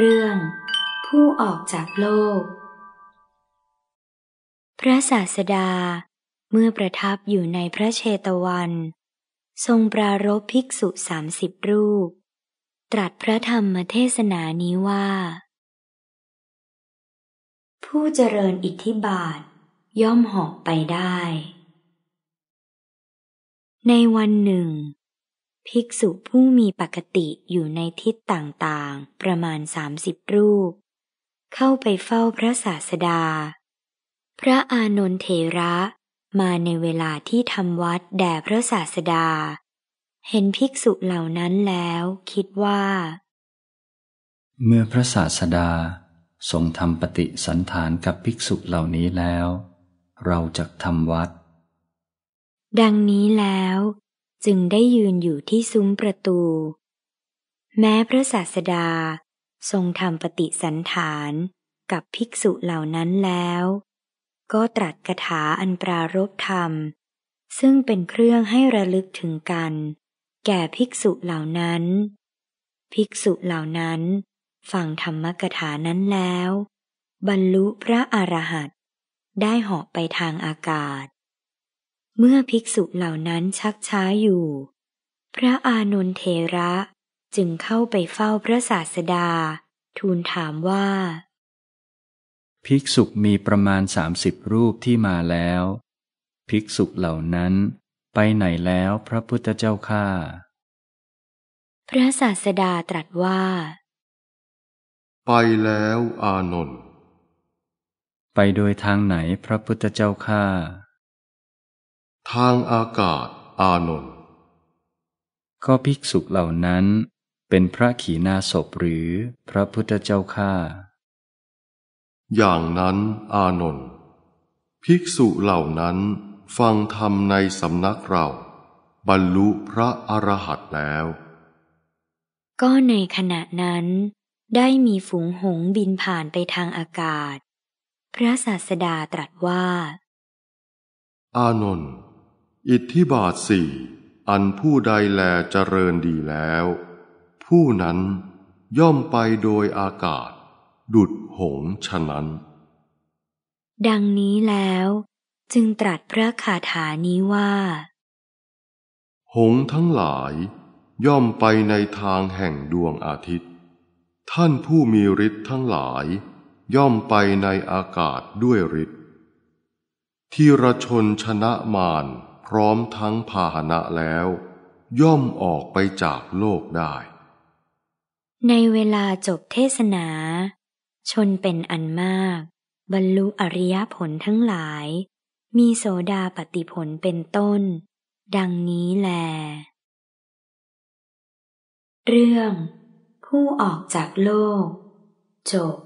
เรื่องผู้ออกจากโลก พระศาสดาเมื่อประทับอยู่ในพระเชตวัน ทรงปรารบภิกษุสามสิบรูป ตรัสพระธรรมเทศนานี้ว่า ผู้เจริญอิทธิบาทย่อมหอบไปได้ ในวันหนึ่งภิกษุผู้มีปกติอยู่ในทิศต่าง ๆ ประมาณสามิบรูป เข้าไปเฝ้าพระศาสดา พระอานนทเทระมาในเวลาที่ทำวัดแด่พระศาสดา เห็นภิกษุเหล่านั้นแล้วคิดว่า เมื่อพระศาสดาทรงทำปฏิสันฐานกับภิกษุเหล่านี้แล้ว เราจะทำวัด ดังนี้แล้วจึงได้ยืนอยู่ที่ซุ้มประตู แม้พระศาสดา ทรงทำปฏิสันฐานกับภิกษุเหล่านั้นแล้ว ก็ตรัสคาถาอันปรารบธรรม ซึ่งเป็นเครื่องให้ระลึกถึงกัน แก่ภิกษุเหล่านั้น ภิกษุเหล่านั้น ฟังธรรมกถานั้นแล้ว บรรลุพระอรหันต์ได้เหาะไปทางอากาศเมื่อภิกษุเหล่านั้นชักช้าอยู่ พระอานนทเทระจึงเข้าไปเฝ้าพระศาสดา ทูลถามว่า ภิกษุมีประมาณสามสิบรูปที่มาแล้ว ภิกษุเหล่านั้นไปไหนแล้วพระพุทธเจ้าข้าพระศาสดาตรัสว่า ไปแล้วอานนท์ไปโดยทางไหนพระพุทธเจ้าข้าทางอากาศ อานนท์ ก็ภิกษุเหล่านั้นเป็นพระขีณาสพหรือพระพุทธเจ้าข้า อย่างนั้นอานนท์ ภิกษุเหล่านั้นฟังธรรมในสำนักเราบรรลุพระอรหันต์แล้ว ก็ในขณะนั้นได้มีฝูงหงบินผ่านไปทางอากาศ พระศาสดาตรัสว่า อานนท์อิทธิบาทสี่ อันผู้ใดแลเจริญดีแล้ว ผู้นั้นย่อมไปโดยอากาศ ดุดหงฉะนั้น ดังนี้แล้ว จึงตรัสพระคาถานี้ว่า หงทั้งหลาย ย่อมไปในทางแห่งดวงอาทิตย์ ท่านผู้มีฤทธิ์ทั้งหลาย ย่อมไปในอากาศด้วยฤทธิ์ทีรชนชนะมารพร้อมทั้งพาหนะแล้ว ย่อมออกไปจากโลกได้ ในเวลาจบเทศนา ชนเป็นอันมาก บรรลุอริยผลทั้งหลายมีโสดาปฏิผลเป็นต้น ดังนี้แล เรื่องผู้ออกจากโลก จบ